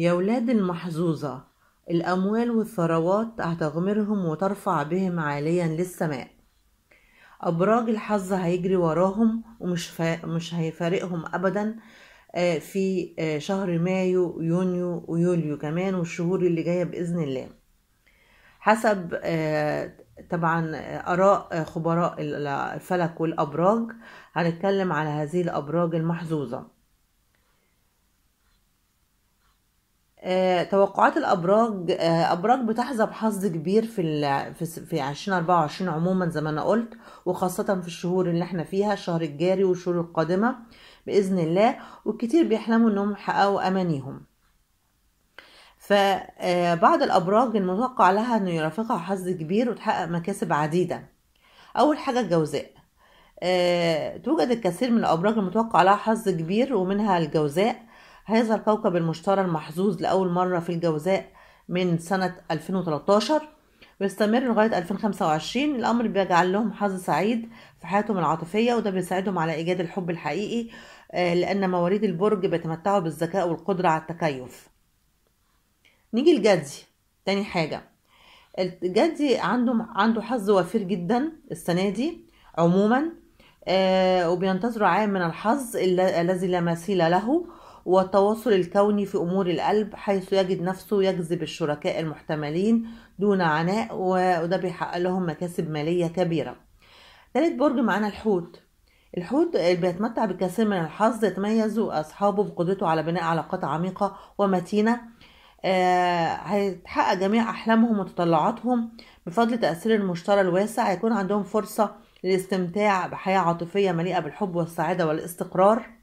يا ولاد المحظوظة الأموال والثروات هتغمرهم وترفع بهم عاليا للسماء أبراج الحظ هيجري وراهم ومش فا... مش هيفارقهم أبدا آه، في آه، شهر مايو يونيو ويوليو كمان والشهور اللي جاية بإذن الله حسب آه، طبعا آراء خبراء الفلك والأبراج هنتكلم على هذه الأبراج المحظوظة آه، توقعات الابراج آه، ابراج بتحظى بحظ كبير في في في 2024 عموما زي ما انا قلت وخاصه في الشهور اللي احنا فيها الشهر الجاري والشهور القادمه باذن الله وكتير بيحلموا انهم يحققوا امانيهم فبعض آه، الابراج المتوقع لها انه يرافقها حظ كبير وتحقق مكاسب عديده اول حاجه الجوزاء آه، توجد الكثير من الابراج المتوقع لها حظ كبير ومنها الجوزاء هذا الكوكب المشتري المحظوظ لأول مرة في الجوزاء من سنة 2013 ويستمر لغاية 2025 الأمر بيجعل لهم حظ سعيد في حياتهم العاطفية وده بيساعدهم على إيجاد الحب الحقيقي آه، لأن مواليد البرج بيتمتعوا بالذكاء والقدرة على التكيف نيجي الجدي تاني حاجة الجدي عنده عنده حظ وفير جدا السنة دي عموما آه وبينتظروا عام من الحظ الذي لا مثيل له والتواصل الكوني في أمور القلب حيث يجد نفسه يجذب الشركاء المحتملين دون عناء وده بيحقق لهم مكاسب مالية كبيرة ثالث برج معانا الحوت الحوت بيتمتع بكثير من الحظ يتميز أصحابه بقدرته على بناء علاقات عميقة ومتينة آه هيتحقق جميع أحلامهم وتطلعاتهم بفضل تأثير المشترى الواسع هيكون عندهم فرصة للاستمتاع بحياة عاطفية مليئة بالحب والسعادة والاستقرار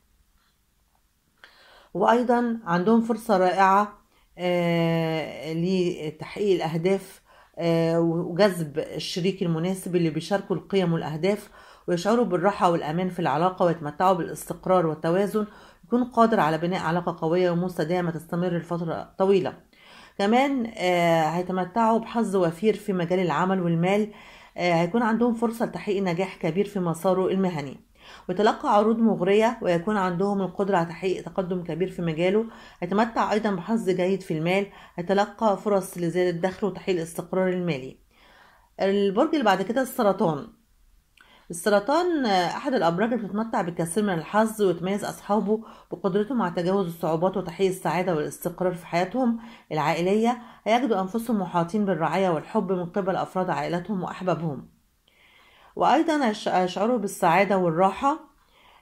وايضا عندهم فرصه رائعه آه، لتحقيق الاهداف آه، وجذب الشريك المناسب اللي بيشاركوا القيم والاهداف ويشعروا بالراحه والامان في العلاقه ويتمتعوا بالاستقرار والتوازن يكون قادر على بناء علاقه قويه ومستدامه تستمر لفتره طويله كمان آه، هيتمتعوا بحظ وفير في مجال العمل والمال هيكون عندهم فرصه لتحقيق نجاح كبير في مساره المهني ويتلقى عروض مغرية ويكون عندهم القدرة على تحقيق تقدم كبير في مجاله هيتمتع أيضا بحظ جيد في المال هيتلقى فرص لزيادة الدخل وتحقيق الاستقرار المالي البرج اللي بعد كده السرطان السرطان احد الابراج اللي بتتمتع بالكثير من الحظ ويتميز اصحابه بقدرتهم على تجاوز الصعوبات وتحقيق السعاده والاستقرار في حياتهم العائليه هيجدوا انفسهم محاطين بالرعايه والحب من قبل افراد عائلتهم واحبابهم وايضا هيشعروا بالسعاده والراحه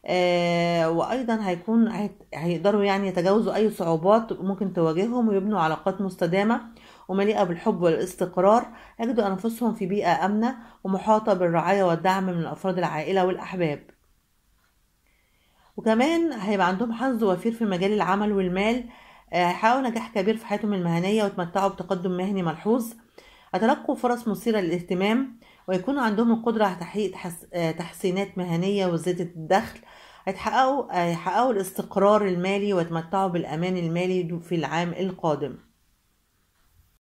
آه وايضا هيكون هيقدروا يعني يتجاوزوا اي صعوبات ممكن تواجههم ويبنوا علاقات مستدامه ومليئه بالحب والاستقرار يجدوا انفسهم في بيئه امنه ومحاطه بالرعايه والدعم من افراد العائله والاحباب وكمان هيبقى عندهم حظ وفير في مجال العمل والمال آه، هيحققوا نجاح كبير في حياتهم المهنيه ويتمتعوا بتقدم مهني ملحوظ هتلقوا فرص مثيره للاهتمام ويكون عندهم القدرة على تحقيق آه، تحسينات مهنية وزيادة الدخل هيتحققوا الاستقرار المالي ويتمتعوا بالأمان المالي في العام القادم